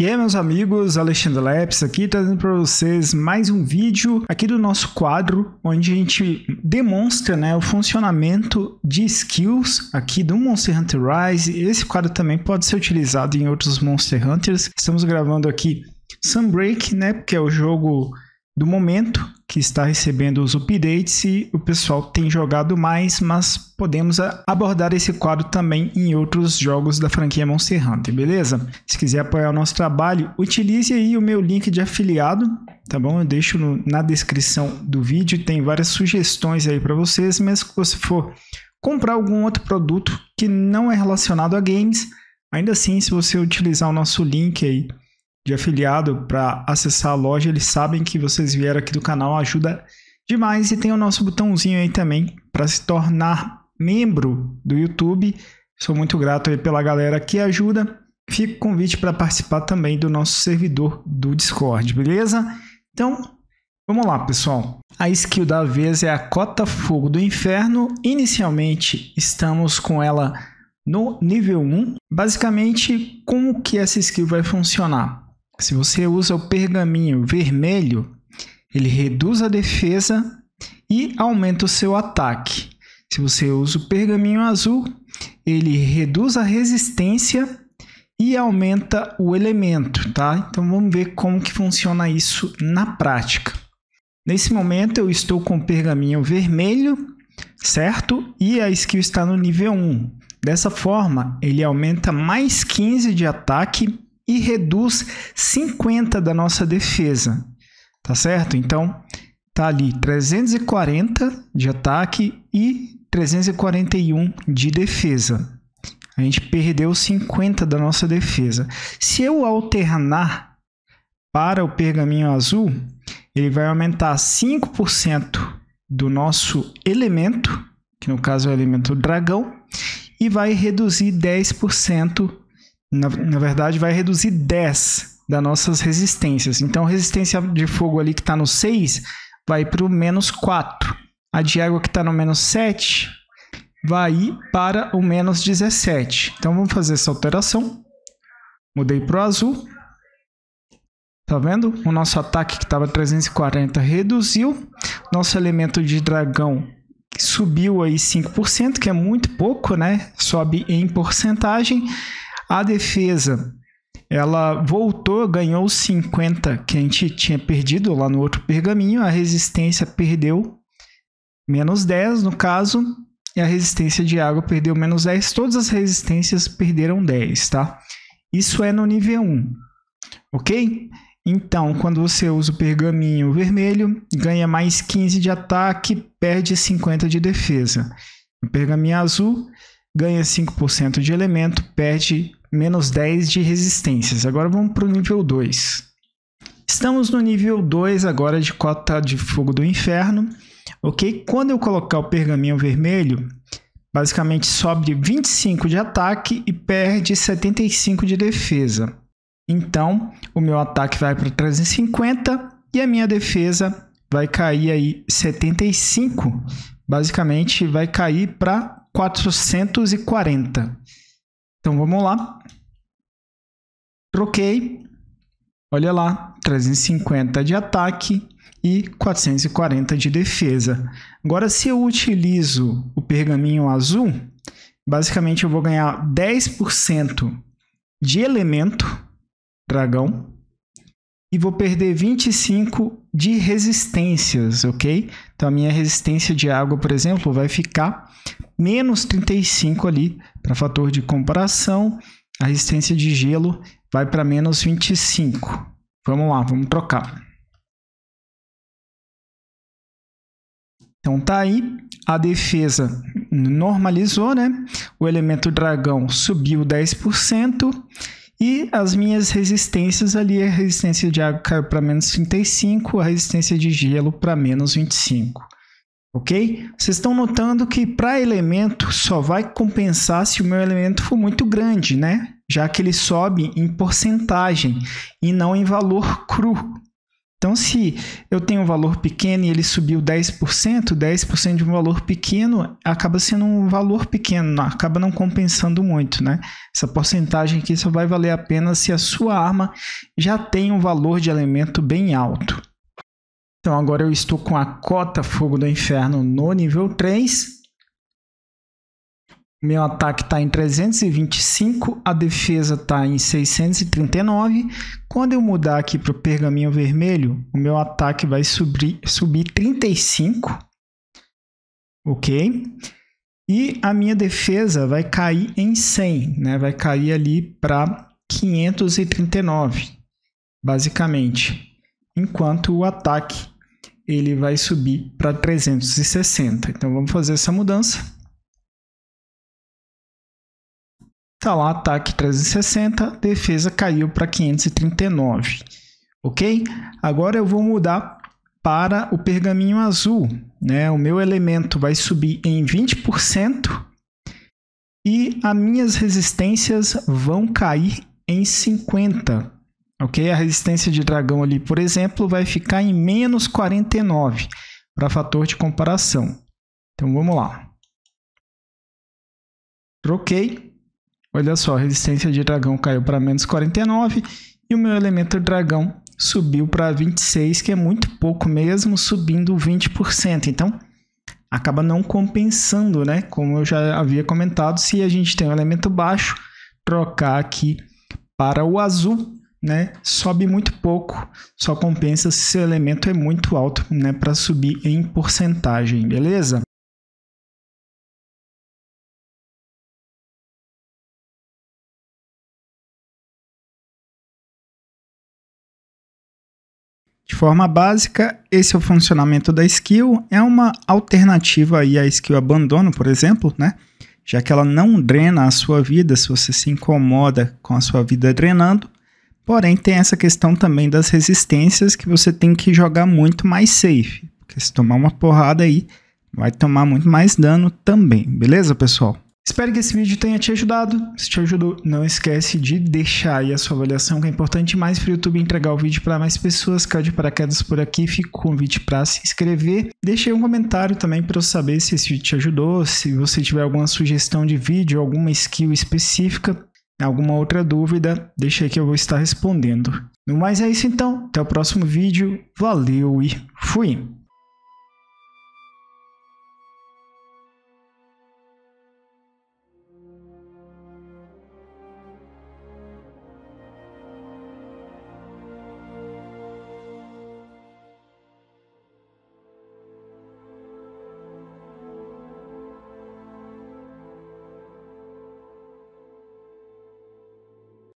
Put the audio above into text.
E aí, meus amigos, Alexandre Leps aqui, trazendo para vocês mais um vídeo aqui do nosso quadro, onde a gente demonstra né, o funcionamento de skills aqui do Monster Hunter Rise. Esse quadro também pode ser utilizado em outros Monster Hunters. Estamos gravando aqui Sunbreak, né, porque é o jogo do momento, que está recebendo os updates e o pessoal tem jogado mais, mas podemos abordar esse quadro também em outros jogos da franquia Monster Hunter, beleza? Se quiser apoiar o nosso trabalho, utilize aí o meu link de afiliado, tá bom? Eu deixo no, na descrição do vídeo, tem várias sugestões aí para vocês, mas se você for comprar algum outro produto que não é relacionado a games, ainda assim, se você utilizar o nosso link aí, de afiliado para acessar a loja, eles sabem que vocês vieram aqui do canal, ajuda demais. E tem o nosso botãozinho aí também para se tornar membro do YouTube. Sou muito grato aí pela galera que ajuda. Fica convite para participar também do nosso servidor do Discord, beleza? Então, vamos lá, pessoal. A skill da vez é a Cota Fogo do Inferno. Inicialmente, estamos com ela no nível 1. Basicamente, como que essa skill vai funcionar? Se você usa o pergaminho vermelho, ele reduz a defesa e aumenta o seu ataque. Se você usa o pergaminho azul, ele reduz a resistência e aumenta o elemento, tá? Então vamos ver como que funciona isso na prática. Nesse momento eu estou com o pergaminho vermelho, certo? E a skill está no nível 1. Dessa forma, ele aumenta mais 15 de ataque e reduz 50 da nossa defesa, tá certo? Então, tá ali 340 de ataque e 341 de defesa. A gente perdeu 50 da nossa defesa. Se eu alternar para o pergaminho azul, ele vai aumentar 5% do nosso elemento, que no caso é o elemento dragão, e vai reduzir 10% na, na verdade, vai reduzir 10 das nossas resistências. Então, resistência de fogo ali que está no 6 tá vai para o menos 4. A de água que está no menos 7 vai para o menos 17. Então, vamos fazer essa alteração. Mudei para o azul. Tá vendo? O nosso ataque que estava 340 reduziu. Nosso elemento de dragão subiu aí 5%, que é muito pouco, né? Sobe em porcentagem. A defesa ela voltou, ganhou 50 que a gente tinha perdido lá no outro pergaminho. A resistência perdeu menos 10, no caso, e a resistência de água perdeu menos 10. Todas as resistências perderam 10, tá? Isso é no nível 1, ok? Então, quando você usa o pergaminho vermelho, ganha mais 15 de ataque, perde 50 de defesa. O pergaminho azul ganha 5% de elemento, perde menos 10 de resistências. Agora vamos para o nível 2. Estamos no nível 2 agora de cota de fogo do inferno, ok? Quando eu colocar o pergaminho vermelho, basicamente sobe 25 de ataque e perde 75 de defesa. Então, o meu ataque vai para 350 e a minha defesa vai cair aí 75. Basicamente, vai cair para 440. Então vamos lá. Troquei. Olha lá, 350 de ataque e 440 de defesa. Agora, se eu utilizo o pergaminho azul, basicamente eu vou ganhar 10% de elemento, dragão, e vou perder 25 de resistências, ok? Então a minha resistência de água, por exemplo, vai ficar menos 35 ali para fator de comparação, a resistência de gelo vai para menos 25. Vamos lá, vamos trocar. Então tá aí, a defesa normalizou, né? O elemento dragão subiu 10% e as minhas resistências ali, a resistência de água caiu para menos 35, a resistência de gelo para menos 25. Ok? Vocês estão notando que para elemento só vai compensar se o meu elemento for muito grande, né? Já que ele sobe em porcentagem e não em valor cru. Então, se eu tenho um valor pequeno e ele subiu 10%, 10% de um valor pequeno acaba sendo um valor pequeno, acaba não compensando muito, né? Essa porcentagem aqui só vai valer a pena se a sua arma já tem um valor de elemento bem alto. Então agora eu estou com a cota Fogo do Inferno no nível 3. Meu ataque está em 325, a defesa está em 639. Quando eu mudar aqui para o pergaminho vermelho, o meu ataque vai subir, subir 35. Ok? E a minha defesa vai cair em 100, né? vai cair ali para 539, basicamente enquanto o ataque ele vai subir para 360. Então vamos fazer essa mudança. Tá lá ataque 360, defesa caiu para 539. OK? Agora eu vou mudar para o pergaminho azul, né? O meu elemento vai subir em 20% e as minhas resistências vão cair em 50 ok? A resistência de dragão ali, por exemplo, vai ficar em menos 49 para fator de comparação. Então vamos lá. Troquei. Olha só, a resistência de dragão caiu para menos 49 e o meu elemento dragão subiu para 26, que é muito pouco mesmo, subindo 20%. Então acaba não compensando, né? Como eu já havia comentado, se a gente tem um elemento baixo, trocar aqui para o azul né, sobe muito pouco, só compensa se seu elemento é muito alto né, para subir em porcentagem, beleza? De forma básica, esse é o funcionamento da skill, é uma alternativa aí à skill abandono, por exemplo, né? Já que ela não drena a sua vida, se você se incomoda com a sua vida drenando, Porém, tem essa questão também das resistências que você tem que jogar muito mais safe. Porque se tomar uma porrada aí, vai tomar muito mais dano também, beleza, pessoal? Espero que esse vídeo tenha te ajudado. Se te ajudou, não esquece de deixar aí a sua avaliação, que é importante mais para o YouTube entregar o vídeo para mais pessoas. Caiu de paraquedas por aqui, fica o convite para se inscrever. Deixe aí um comentário também para eu saber se esse vídeo te ajudou, se você tiver alguma sugestão de vídeo, alguma skill específica. Alguma outra dúvida, deixa aí que eu vou estar respondendo. No mais é isso então, até o próximo vídeo, valeu e fui!